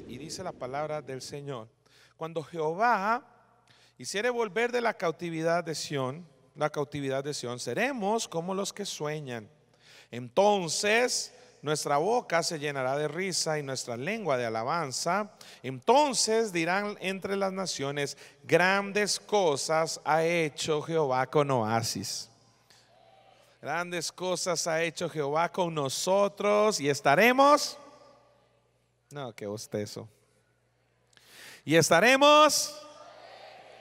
y dice la palabra del Señor. Cuando Jehová hiciere volver de la cautividad de Sión, la cautividad de Sión, seremos como los que sueñan. Entonces nuestra boca se llenará de risa y nuestra lengua de alabanza. Entonces dirán entre las naciones, grandes cosas ha hecho Jehová con Oasis. Grandes cosas ha hecho Jehová con nosotros y estaremos no, qué Y estaremos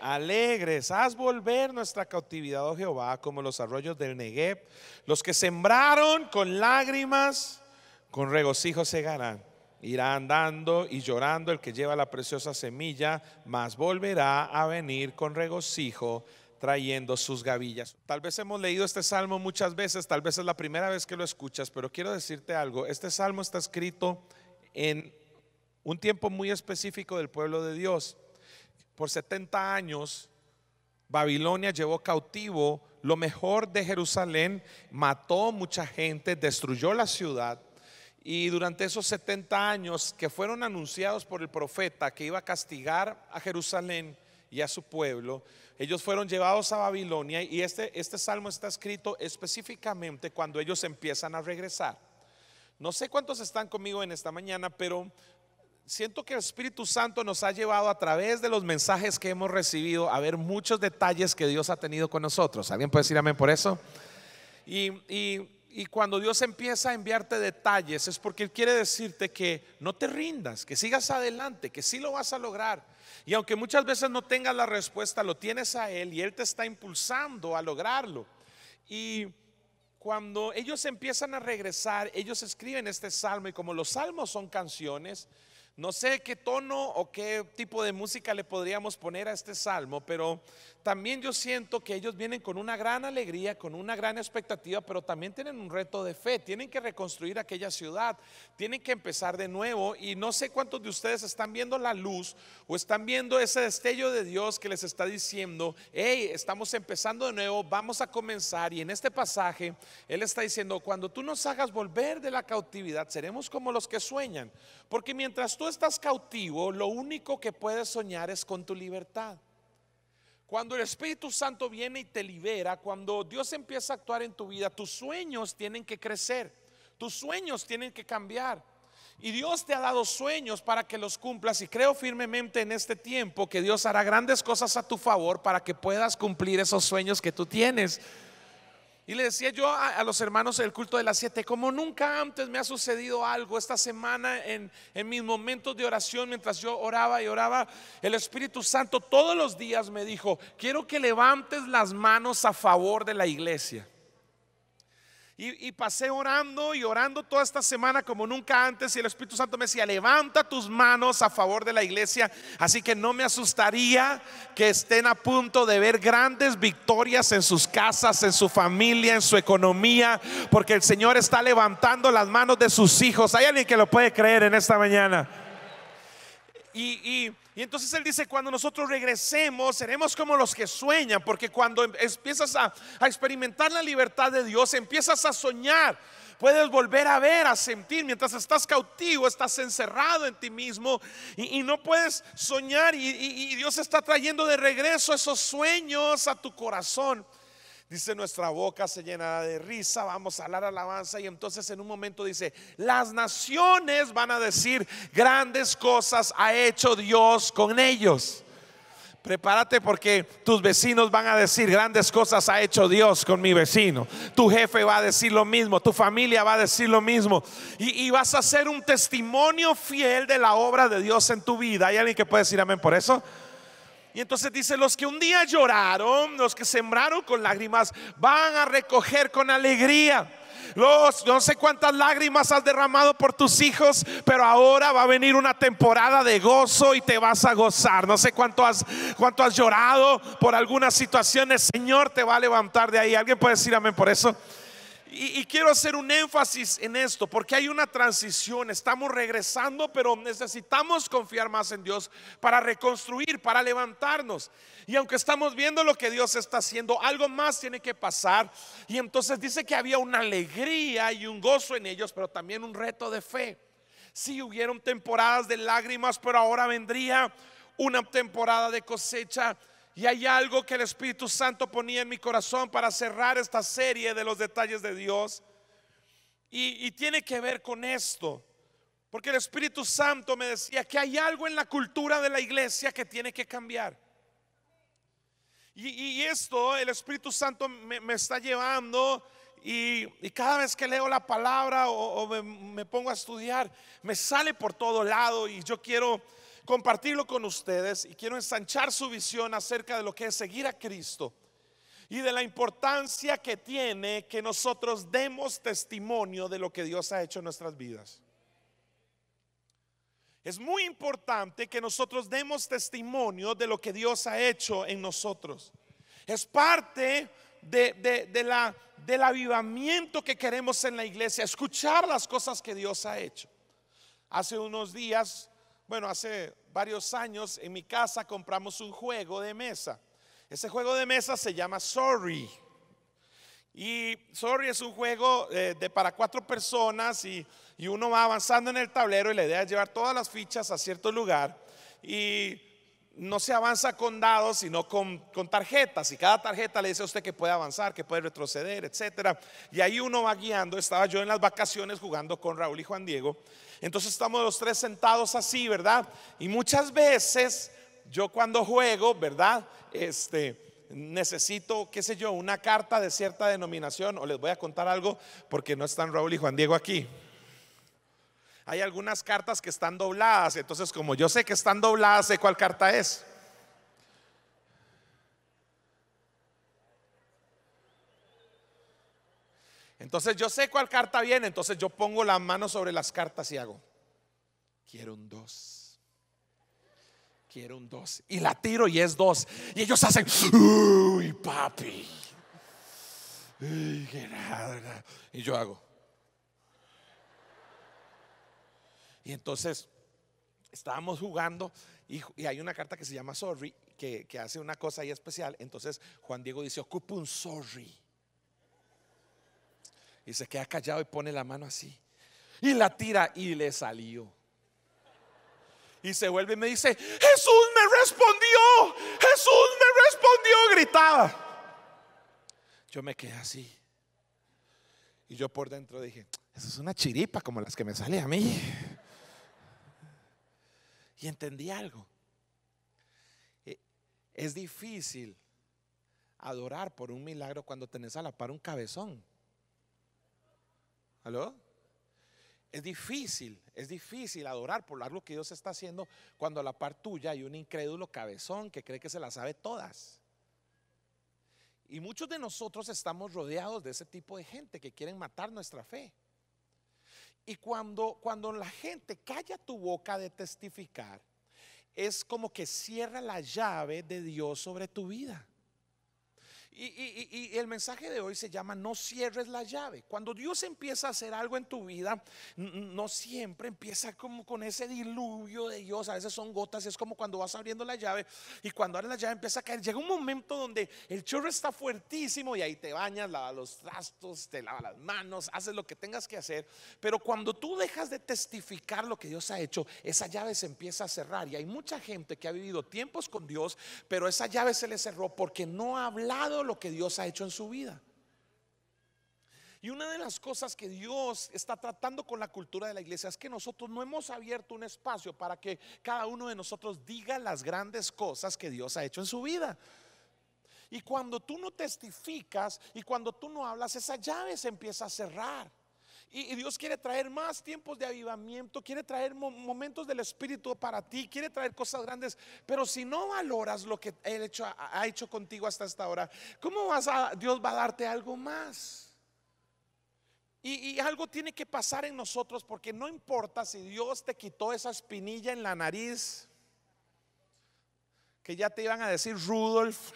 alegres. Haz volver nuestra cautividad, oh Jehová, como los arroyos del Negev. Los que sembraron con lágrimas, con regocijo segarán. Irá andando y llorando el que lleva la preciosa semilla, mas volverá a venir con regocijo trayendo sus gavillas. Tal vez hemos leído este salmo muchas veces, tal vez es la primera vez que lo escuchas, pero quiero decirte algo. Este salmo está escrito en un tiempo muy específico del pueblo de Dios. Por 70 años, Babilonia llevó cautivo lo mejor de Jerusalén, mató mucha gente, destruyó la ciudad. Y durante esos 70 años que fueron anunciados por el profeta que iba a castigar a Jerusalén y a su pueblo, ellos fueron llevados a Babilonia y este, este salmo está escrito específicamente cuando ellos empiezan a regresar. No sé cuántos están conmigo en esta mañana, pero siento que el Espíritu Santo nos ha llevado a través de los mensajes que hemos recibido a ver muchos detalles que Dios ha tenido con nosotros. ¿Alguien puede decir amén por eso? Y, y cuando Dios empieza a enviarte detalles es porque Él quiere decirte que no te rindas, que sigas adelante, que sí lo vas a lograr. Y aunque muchas veces no tengas la respuesta, lo tienes a Él y Él te está impulsando a lograrlo. Y cuando ellos empiezan a regresar, ellos escriben este salmo y como los salmos son canciones, no sé qué tono o qué tipo de música le podríamos poner a este salmo, pero también yo siento que ellos vienen con una gran alegría, con una gran expectativa, pero también tienen un reto de fe. Tienen que reconstruir aquella ciudad, tienen que empezar de nuevo. Y no sé cuántos de ustedes están viendo la luz o están viendo ese destello de Dios que les está diciendo, hey, estamos empezando de nuevo, vamos a comenzar. Y en este pasaje, Él está diciendo, cuando tú nos hagas volver de la cautividad, seremos como los que sueñan. Porque mientras tú estás cautivo, lo único que puedes soñar es con tu libertad. Cuando el Espíritu Santo viene y te libera, cuando Dios empieza a actuar en tu vida, tus sueños tienen que crecer, tus sueños tienen que cambiar. Y Dios te ha dado sueños para que los cumplas y creo firmemente en este tiempo que Dios hará grandes cosas a tu favor para que puedas cumplir esos sueños que tú tienes. Y le decía yo a, los hermanos del culto de las siete, como nunca antes me ha sucedido algo esta semana en, en mis momentos de oración, mientras yo oraba y oraba, el Espíritu Santo todos los días me dijo, quiero que levantes las manos a favor de la iglesia. Y, pasé orando y orando toda esta semana como nunca antes y el Espíritu Santo me decía, levanta tus manos a favor de la iglesia. Así que no me asustaría que estén a punto de ver grandes victorias en sus casas, en su familia, en su economía, porque el Señor está levantando las manos de sus hijos. ¿Hay alguien que lo puede creer en esta mañana? y, y y entonces Él dice, cuando nosotros regresemos, seremos como los que sueñan, porque cuando em, empiezas a, experimentar la libertad de Dios, empiezas a soñar, puedes volver a ver, a sentir, mientras estás cautivo, estás encerrado en ti mismo y, no puedes soñar y Dios está trayendo de regreso esos sueños a tu corazón. Dice, nuestra boca se llenará de risa, vamos a hablar alabanza. Y entonces en un momento dice, las naciones van a decir, grandes cosas ha hecho Dios con ellos. Prepárate porque tus vecinos van a decir grandes cosas ha hecho Dios con mi vecino. Tu jefe va a decir lo mismo, tu familia va a decir lo mismo. Y, y vas a ser un testimonio fiel de la obra de Dios en tu vida. ¿Hay alguien que puede decir amén por eso? Y entonces dice, los que un día lloraron, los que sembraron con lágrimas, van a recoger con alegría. Los, no sé cuántas lágrimas has derramado por tus hijos, pero ahora va a venir una temporada de gozo y te vas a gozar. No sé cuánto has, cuánto has llorado por algunas situaciones. Señor te va a levantar de ahí. ¿Alguien puede decir amén por eso? Y, quiero hacer un énfasis en esto, porque hay una transición, estamos regresando, pero necesitamos confiar más en Dios para reconstruir, para levantarnos. Y aunque estamos viendo lo que Dios está haciendo, algo más tiene que pasar. Y entonces dice que había una alegría y un gozo en ellos, pero también un reto de fe. Si sí, hubieron temporadas de lágrimas, pero ahora vendría una temporada de cosecha y hay algo que el Espíritu Santo ponía en mi corazón para cerrar esta serie de los detalles de Dios. Y, tiene que ver con esto. Porque el Espíritu Santo me decía que hay algo en la cultura de la iglesia que tiene que cambiar. Y, esto el Espíritu Santo me, está llevando y, cada vez que leo la palabra o, me, me pongo a estudiar, me sale por todo lado y yo quiero compartirlo con ustedes y quiero ensanchar su visión acerca de lo que es seguir a Cristo y de la importancia que tiene que nosotros demos testimonio de lo que Dios ha hecho en nuestras vidas. Es muy importante que nosotros demos testimonio de lo que Dios ha hecho en nosotros. Es parte de, la, del avivamiento que queremos en la iglesia, escuchar las cosas que Dios ha hecho. Hace unos días bueno, hace varios años en mi casa compramos un juego de mesa. Ese juego de mesa se llama Sorry. Y Sorry es un juego eh, de para cuatro personas y, y uno va avanzando en el tablero y la idea es llevar todas las fichas a cierto lugar. Y no se avanza con dados, sino con, tarjetas. Y cada tarjeta le dice a usted que puede avanzar, que puede retroceder, etcétera. Y ahí uno va guiando. Estaba yo en las vacaciones jugando con Raúl y Juan Diego. Entonces estamos los tres sentados así, ¿verdad? Y muchas veces yo cuando juego, ¿verdad? Este necesito, qué sé yo, una carta de cierta denominación o les voy a contar algo porque no están Raúl y Juan Diego aquí. Hay algunas cartas que están dobladas, entonces como yo sé que están dobladas, sé cuál carta es. Entonces yo sé cuál carta viene, entonces yo pongo la mano sobre las cartas y hago, quiero un dos quiero un dos Y la tiro y es dos Y ellos hacen, uy, papi. Y yo hago. Y entonces estábamos jugando y, hay una carta que se llama sorry, que, hace una cosa ahí especial. Entonces Juan Diego dice, ocupa un sorry. Y se queda callado y pone la mano así. Y la tira y le salió. Y se vuelve y me dice, Jesús me respondió, Jesús me respondió, gritaba. Yo me quedé así. Y yo por dentro dije, eso es una chiripa como las que me sale a mí. Y entendí algo. E, es difícil adorar por un milagro cuando tenés a la par un cabezón. ¿Aló? Es difícil, es difícil adorar por lo que Dios está haciendo cuando a la par tuya hay un incrédulo cabezón que cree que se la sabe todas. Y muchos de nosotros estamos rodeados de ese tipo de gente que quieren matar nuestra fe. Y cuando, cuando la gente calla tu boca de testificar, es como que cierra la llave de Dios sobre tu vida. Y, el mensaje de hoy se llama No cierres la llave. Cuando Dios empieza a hacer algo en tu vida, no siempre empieza como con ese diluvio de Dios. A veces son gotas, es como cuando vas abriendo la llave y cuando abres la llave empieza a caer. Llega un momento donde el chorro está fuertísimo y ahí te bañas, lavas los trastos, te lava las manos, haces lo que tengas que hacer. Pero cuando tú dejas de testificar lo que Dios ha hecho, esa llave se empieza a cerrar. Y hay mucha gente que ha vivido tiempos con Dios, pero esa llave se le cerró porque no ha hablado lo que Dios ha hecho en su vida. Y una de las cosas que Dios está tratando con la cultura de la iglesia es que nosotros no hemos abierto un espacio para que cada uno de nosotros diga las grandes cosas que Dios ha hecho en su vida. Y cuando tú no testificas y cuando tú no hablas, esa llave se empieza a cerrar. Y, Dios quiere traer más tiempos de avivamiento, quiere traer momentos del Espíritu para ti, quiere traer cosas grandes. Pero si no valoras lo que Él ha hecho contigo hasta esta hora, ¿cómo vas a, Dios va a darte algo más? y, algo tiene que pasar en nosotros porque no importa si Dios te quitó esa espinilla en la nariz, que ya te iban a decir Rudolf.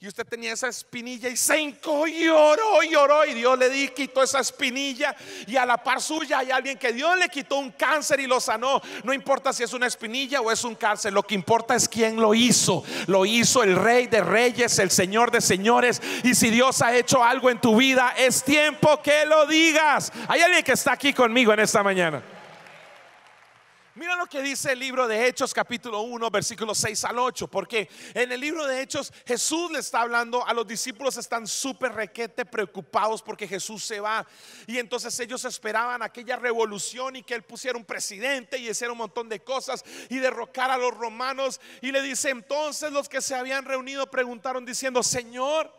Y usted tenía esa espinilla y se hincó y lloró y lloró. Y Dios le di, quitó esa espinilla. Y a la par suya hay alguien que Dios le quitó un cáncer y lo sanó. No importa si es una espinilla o es un cáncer. Lo que importa es quién lo hizo. Lo hizo el rey de reyes, el señor de señores. Y si Dios ha hecho algo en tu vida, es tiempo que lo digas. Hay alguien que está aquí conmigo en esta mañana. Mira lo que dice el libro de Hechos capítulo 1, versículo 6 al 8, porque en el libro de Hechos Jesús le está hablando a los discípulos, están súper requete preocupados porque Jesús se va. Y entonces ellos esperaban aquella revolución y que él pusiera un presidente y hiciera un montón de cosas y derrocar a los romanos. Y le dice entonces los que se habían reunido preguntaron diciendo, Señor,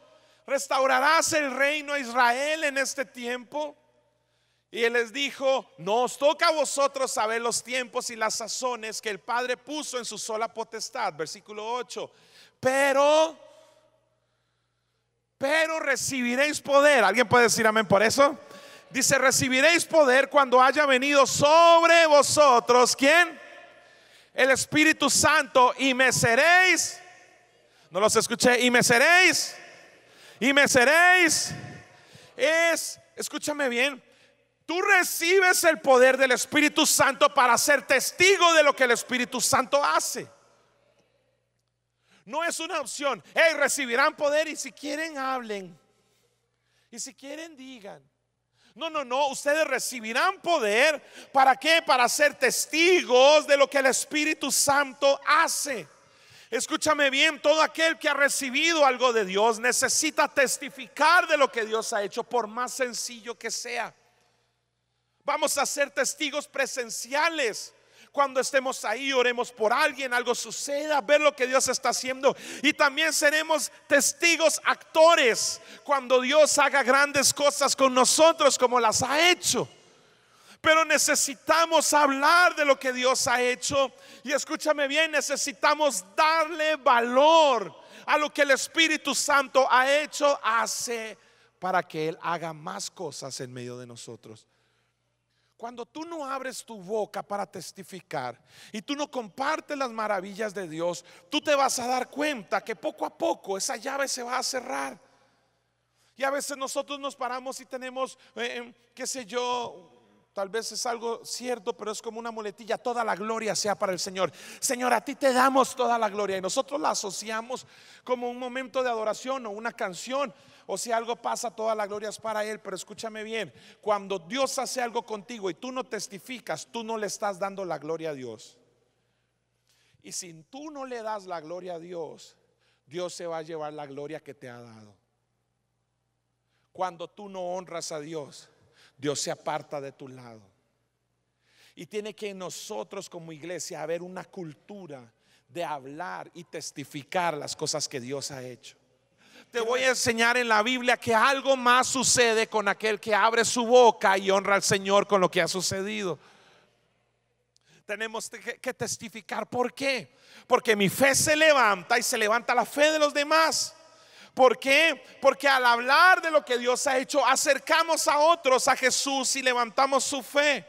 ¿restaurarás el reino a Israel en este tiempo? Y él les dijo, nos toca a vosotros saber los tiempos y las sazones que el Padre puso en su sola potestad, versículo 8. Pero, pero recibiréis poder. ¿Alguien puede decir amén por eso? Dice, recibiréis poder cuando haya venido sobre vosotros, ¿quién? El Espíritu Santo y me seréis. No los escuché, y me seréis. Y me seréis. Es, escúchame bien, Tú recibes el poder del Espíritu Santo para ser testigo de lo que el Espíritu Santo hace. No es una opción. Hey, recibirán poder y si quieren hablen. Y si quieren digan. No, no, no. Ustedes recibirán poder. ¿Para qué? Para ser testigos de lo que el Espíritu Santo hace. Escúchame bien, todo aquel que ha recibido algo de Dios necesita testificar de lo que Dios ha hecho, por más sencillo que sea. Vamos a ser testigos presenciales. Cuando estemos ahí, oremos por alguien, algo suceda, ver lo que Dios está haciendo. Y también seremos testigos actores cuando Dios haga grandes cosas con nosotros como las ha hecho. Pero necesitamos hablar de lo que Dios ha hecho. Y escúchame bien, necesitamos darle valor a lo que el Espíritu Santo ha hecho, hace, para que Él haga más cosas en medio de nosotros. Cuando tú no abres tu boca para testificar y tú no compartes las maravillas de Dios, tú te vas a dar cuenta que poco a poco esa llave se va a cerrar. Y a veces nosotros nos paramos y tenemos, eh, em, qué sé yo, tal vez es algo cierto, pero es como una muletilla, toda la gloria sea para el Señor. Señor, a ti te damos toda la gloria y nosotros la asociamos como un momento de adoración o una canción o si algo pasa, toda la gloria es para Él. Pero escúchame bien, cuando Dios hace algo contigo y tú no testificas, tú no le estás dando la gloria a Dios. Y si tú no le das la gloria a Dios, Dios se va a llevar la gloria que te ha dado. Cuando tú no honras a Dios, Dios se aparta de tu lado. Y tiene que nosotros como iglesia haber una cultura de hablar y testificar las cosas que Dios ha hecho. Te voy a enseñar en la Biblia que algo más sucede con aquel que abre su boca y honra al Señor con lo que ha sucedido. Tenemos que, testificar. ¿Por qué? Porque mi fe se levanta y se levanta la fe de los demás. ¿Por qué? Porque al hablar de lo que Dios ha hecho, acercamos a otros a Jesús y levantamos su fe.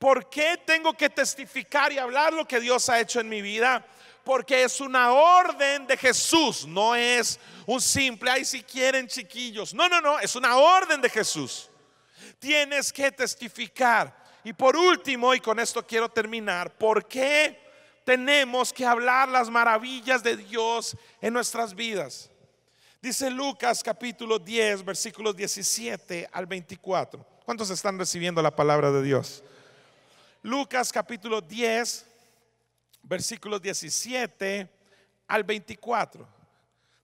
¿Por qué tengo que testificar y hablar lo que Dios ha hecho en mi vida? porque es una orden de Jesús, no es un simple, ay, si quieren chiquillos. No, no, no, es una orden de Jesús. Tienes que testificar. Y por último, y con esto quiero terminar, ¿por qué tenemos que hablar las maravillas de Dios en nuestras vidas? Dice Lucas capítulo 10, versículos 17 al 24. ¿Cuántos están recibiendo la palabra de Dios? Lucas capítulo 10, versículos 17 al 24.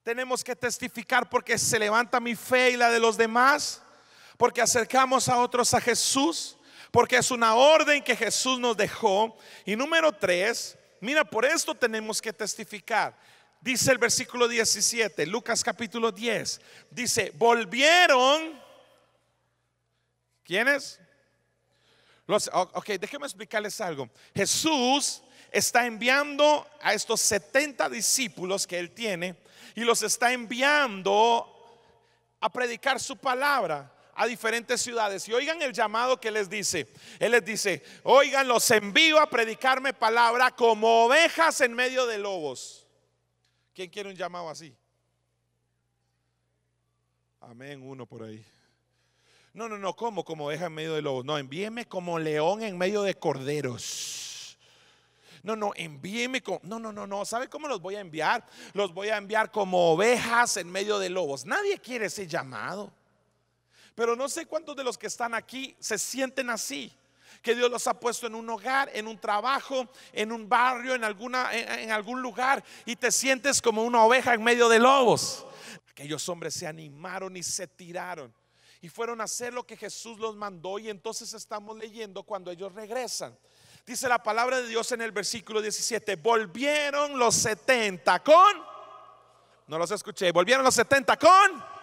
Tenemos que testificar porque se levanta mi fe y la de los demás, porque acercamos a otros a Jesús, porque es una orden que Jesús nos dejó. Y número 3 mira, por esto tenemos que testificar. Dice el versículo 17, Lucas capítulo 10, dice, volvieron. ¿Quiénes? ok, déjeme explicarles algo. Jesús está enviando a estos 70 discípulos que él tiene y los está enviando a predicar su palabra a diferentes ciudades. Y oigan el llamado que les dice. Él les dice, oigan, los envío a predicarme palabra como ovejas en medio de lobos. ¿Quién quiere un llamado así? Amén, uno por ahí. No, no, no, Como oveja en medio de lobos. No, envíeme como león en medio de corderos. No, no, envíeme con... No, no, no, no. ¿Sabe cómo los voy a enviar? Los voy a enviar como ovejas en medio de lobos. Nadie quiere ese llamado. Pero no sé cuántos de los que están aquí se sienten así que Dios los ha puesto en un hogar, en un trabajo, en un barrio, en, alguna, en, algún lugar, y te sientes como una oveja en medio de lobos. Aquellos hombres se animaron y se tiraron y fueron a hacer lo que Jesús los mandó y entonces estamos leyendo cuando ellos regresan. Dice la palabra de Dios en el versículo 17, volvieron los 70 con, no los escuché, volvieron los 70 con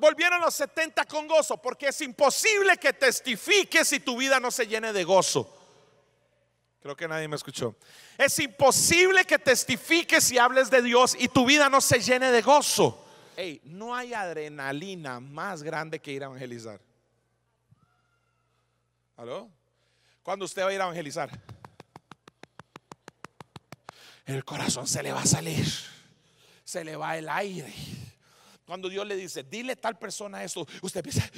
volvieron los 70 con gozo, porque es imposible que testifiques si tu vida no se llene de gozo. Creo que nadie me escuchó. Es imposible que testifiques si hables de Dios y tu vida no se llene de gozo. Hey, no hay adrenalina más grande que ir a evangelizar. ¿Aló? Cuando usted va a ir a evangelizar? El corazón se le va a salir, se le va el aire. Cuando Dios le dice, dile tal persona esto, usted piensa,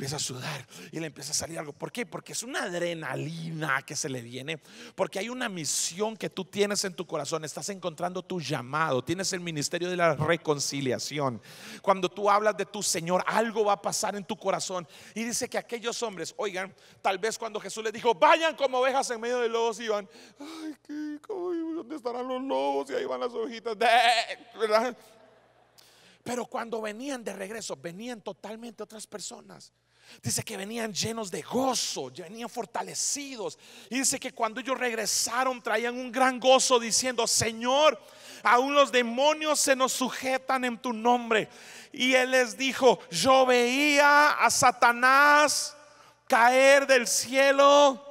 empieza a sudar y le empieza a salir algo. ¿Por qué? Porque es una adrenalina que se le viene. Porque hay una misión que tú tienes en tu corazón. Estás encontrando tu llamado. Tienes el ministerio de la reconciliación. Cuando tú hablas de tu Señor, algo va a pasar en tu corazón. Y dice que aquellos hombres, oigan, tal vez cuando Jesús les dijo, vayan como ovejas en medio de lobos, iban, ay, qué, ¿dónde estarán los lobos? Y ahí van las ovejitas, ¿verdad? Pero cuando venían de regreso, venían totalmente otras personas. Dice que venían llenos de gozo, venían fortalecidos. Y dice que cuando ellos regresaron traían un gran gozo diciendo, Señor, aún los demonios se nos sujetan en tu nombre. Y él les dijo, yo veía a Satanás caer del cielo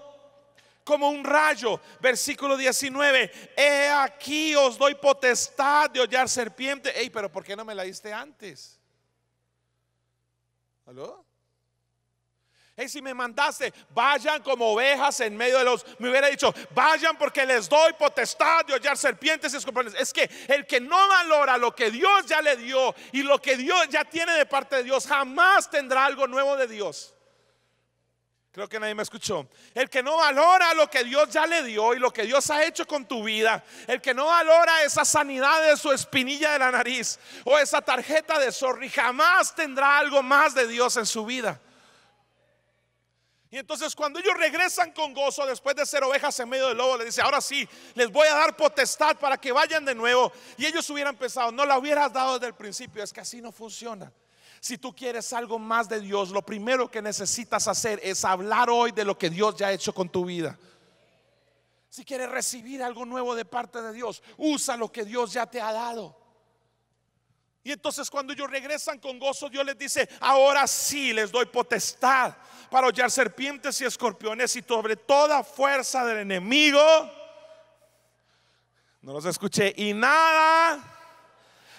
como un rayo. Versículo 19, he aquí os doy potestad de hollar serpiente. Ey, pero ¿por qué no me la diste antes? ¿Aló? si me mandaste, vayan como ovejas en medio de los. Me hubiera dicho, vayan porque les doy potestad de hollar serpientes y escorpiones. Es que el que no valora lo que Dios ya le dio y lo que Dios ya tiene de parte de Dios, jamás tendrá algo nuevo de Dios. Creo que nadie me escuchó. El que no valora lo que Dios ya le dio y lo que Dios ha hecho con tu vida. El que no valora esa sanidad de su espinilla de la nariz o esa tarjeta de zorri, jamás tendrá algo más de Dios en su vida. Y entonces cuando ellos regresan con gozo después de ser ovejas en medio del lobo, le dice, ahora sí, les voy a dar potestad para que vayan de nuevo. Y ellos hubieran pensado, no la hubieras dado desde el principio, es que así no funciona. Si tú quieres algo más de Dios, lo primero que necesitas hacer es hablar hoy de lo que Dios ya ha hecho con tu vida. Si quieres recibir algo nuevo de parte de Dios, usa lo que Dios ya te ha dado. Y entonces cuando ellos regresan con gozo, Dios les dice, ahora sí les doy potestad para hollar serpientes y escorpiones y sobre toda fuerza del enemigo. No los escuché y nada.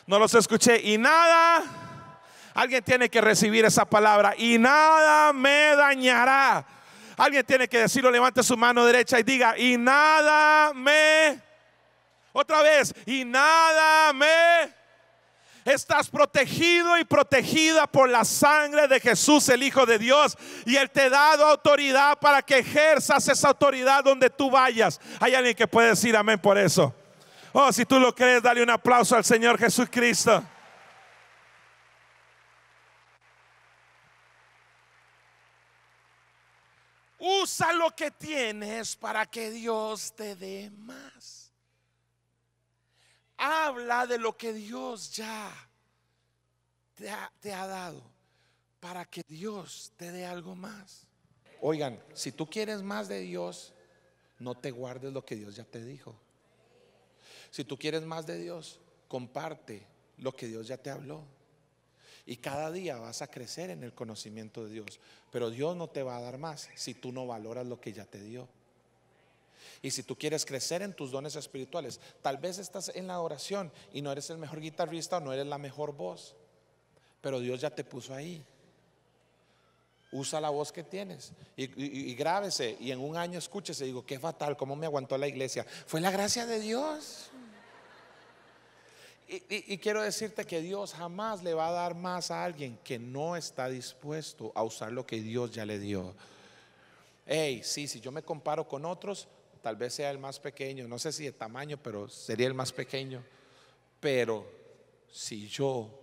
No los escuché y nada. Alguien tiene que recibir esa palabra y nada me dañará. Alguien tiene que decirlo, levante su mano derecha y diga, y nada me. Otra vez, y nada me. Estás protegido y protegida por la sangre de Jesús, el Hijo de Dios. Y Él te ha dado autoridad para que ejerzas esa autoridad donde tú vayas. Hay alguien que puede decir amén por eso. Oh, si tú lo crees, dale un aplauso al Señor Jesucristo. Usa lo que tienes para que Dios te dé más habla de lo que Dios ya te ha, dado para que Dios te dé algo más. Oigan, si tú quieres más de Dios, no te guardes lo que Dios ya te dijo. Si tú quieres más de Dios, comparte lo que Dios ya te habló. Y cada día vas a crecer en el conocimiento de Dios. Pero Dios no te va a dar más si tú no valoras lo que ya te dio. Y si tú quieres crecer en tus dones espirituales, tal vez estás en la oración y no eres el mejor guitarrista o no eres la mejor voz, pero Dios ya te puso ahí. Usa la voz que tienes y, y, y grábese y en un año escúchese. Digo, qué fatal, cómo me aguantó la iglesia. Fue la gracia de Dios. Y, quiero decirte que Dios jamás le va a dar más a alguien que no está dispuesto a usar lo que Dios ya le dio. Hey, sí, si yo me comparo con otros, tal vez sea el más pequeño, no sé si de tamaño, pero sería el más pequeño. Pero si yo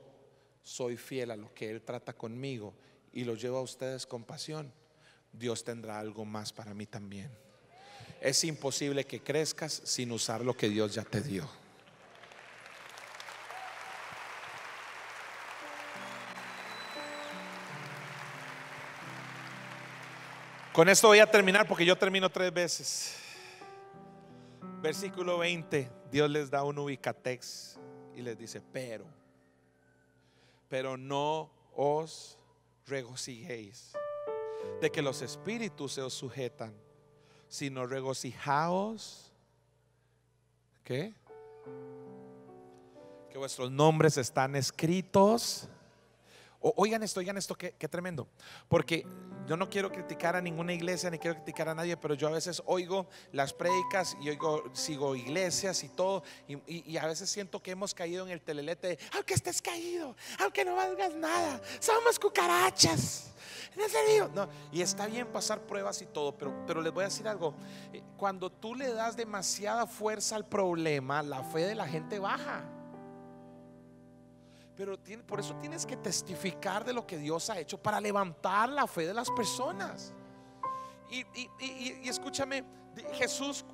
soy fiel a lo que Él trata conmigo y lo llevo a ustedes con pasión, Dios tendrá algo más para mí también. Es imposible que crezcas sin usar lo que Dios ya te dio. Con esto voy a terminar porque yo termino tres veces. Versículo 20, Dios les da un ubicatex y les dice, pero, pero no os regocijéis de que los espíritus se os sujetan, sino regocijaos, Que vuestros nombres están escritos oigan esto, oigan esto, qué, tremendo. Porque yo no quiero criticar a ninguna iglesia ni quiero criticar a nadie, pero yo a veces oigo las Prédicas y oigo, sigo iglesias y todo, y, a veces siento que hemos caído en el telelete, aunque estés caído, aunque no valgas nada, somos cucarachas. ¿En serio? No. Y está bien pasar pruebas y todo, pero, pero les voy a decir algo. Eh, cuando tú le das demasiada fuerza al problema, la fe de la gente baja. Pero tiene, por eso tienes que testificar de lo que Dios ha hecho para levantar la fe de las personas. Y, escúchame, Jesús,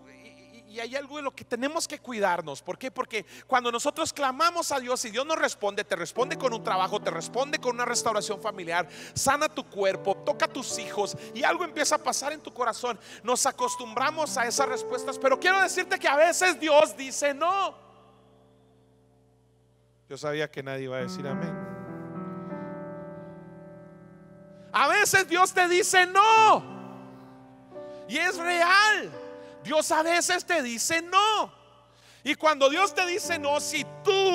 y hay algo de lo que tenemos que cuidarnos. ¿Por qué? Porque cuando nosotros clamamos a Dios y Dios nos responde, te responde con un trabajo, te responde con una restauración familiar, sana tu cuerpo, toca a tus hijos y algo empieza a pasar en tu corazón. Nos acostumbramos a esas respuestas, pero quiero decirte que a veces Dios dice no. Yo sabía que nadie iba a decir amén. A veces Dios te dice no. Y es real. Dios a veces te dice no. Y cuando Dios te dice no, si tú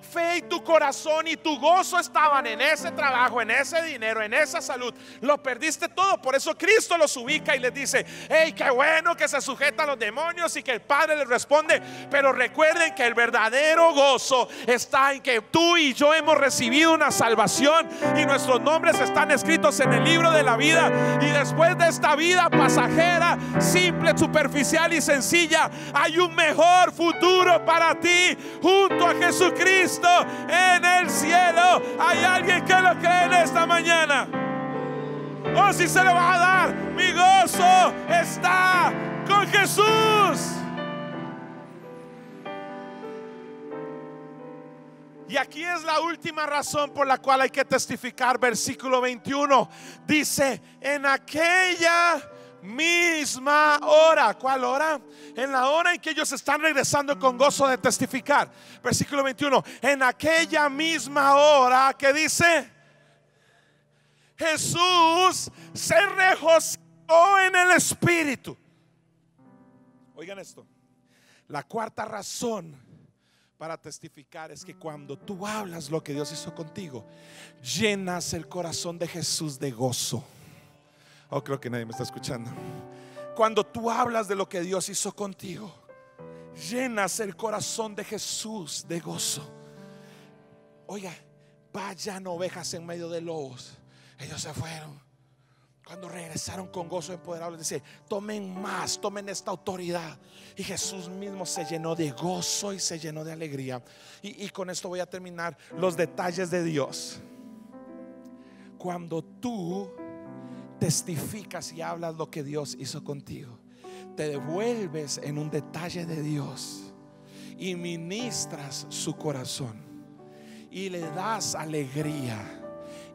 fe y tu corazón y tu gozo estaban en ese trabajo, en ese dinero, en esa salud. Lo perdiste todo. Por eso Cristo los ubica y les dice, hey, qué bueno que se sujeta A los demonios y que el Padre les responde. Pero recuerden que el verdadero gozo está en que tú y yo hemos recibido una salvación y nuestros nombres están escritos en el libro de la vida. Y después de esta vida pasajera, simple, superficial y sencilla, hay un mejor futuro para ti junto a Jesucristo. Cristo en el cielo. ¿Hay alguien que lo cree en esta mañana? o si se le va a dar, mi gozo está con Jesús. Y aquí es la última razón por la cual hay que testificar. Versículo 21 dice, en aquella misma hora. ¿Cuál hora? En la hora en que ellos están regresando con gozo de testificar. Versículo 21. En aquella misma hora que dice, Jesús se regocijó en el Espíritu. Oigan esto. La cuarta razón para testificar es que cuando tú hablas lo que Dios hizo contigo, llenas el corazón de Jesús de gozo. Oh, creo que nadie me está escuchando. Cuando tú hablas de lo que Dios hizo contigo, llenas el corazón de Jesús de gozo. Oiga, vayan ovejas en medio de lobos. Ellos se fueron. Cuando regresaron con gozo empoderado, les dice, tomen más, tomen esta autoridad. Y Jesús mismo se llenó de gozo y se llenó de alegría. Y, y con esto voy a terminar los detalles de Dios. Cuando tú testificas y hablas lo que Dios hizo contigo. Te devuelves en un detalle de Dios y ministras su corazón y le das alegría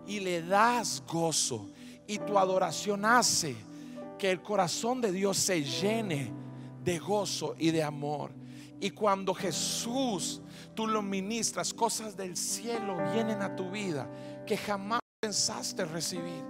y le das gozo y tu adoración hace que el corazón de Dios se llene de gozo y de amor. Y cuando Jesús tú lo ministras, cosas del cielo vienen a tu vida que jamás pensaste recibir.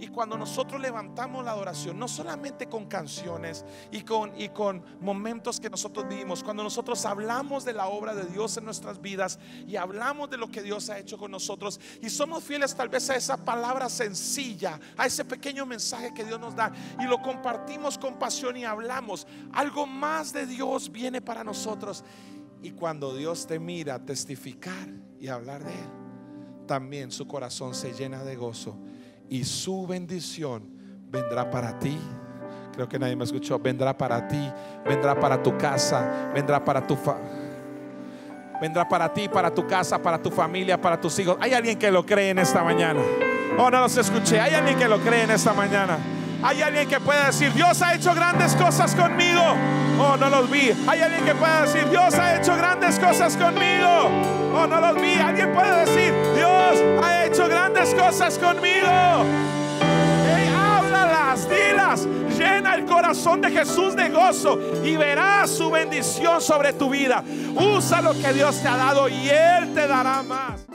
Y cuando nosotros levantamos la adoración, no solamente con canciones y con, y con momentos que nosotros vivimos, cuando nosotros hablamos de la obra de Dios en nuestras vidas y hablamos de lo que Dios ha hecho con nosotros y somos fieles tal vez a esa palabra sencilla, a ese pequeño mensaje que Dios nos da y lo compartimos con pasión y hablamos, algo más de Dios viene para nosotros. Y cuando Dios te mira testificar y hablar de Él, también su corazón se llena de gozo y su bendición vendrá para ti. Creo que nadie me escuchó. Vendrá para ti, vendrá para tu casa, vendrá para tu vendrá para ti, para tu casa, para tu familia, para tus hijos. Hay alguien que lo cree en esta mañana. Oh, no los escuché. Hay alguien que lo cree en esta mañana. Hay alguien que pueda decir, Dios ha hecho grandes cosas conmigo. Oh, no los vi. Hay alguien que pueda decir, Dios ha hecho grandes cosas conmigo. Oh, no los vi. Alguien puede decir, cosas conmigo. Hey, háblalas, dilas, llena el corazón de Jesús de gozo y verás su bendición sobre tu vida. Usa lo que Dios te ha dado y Él te dará más.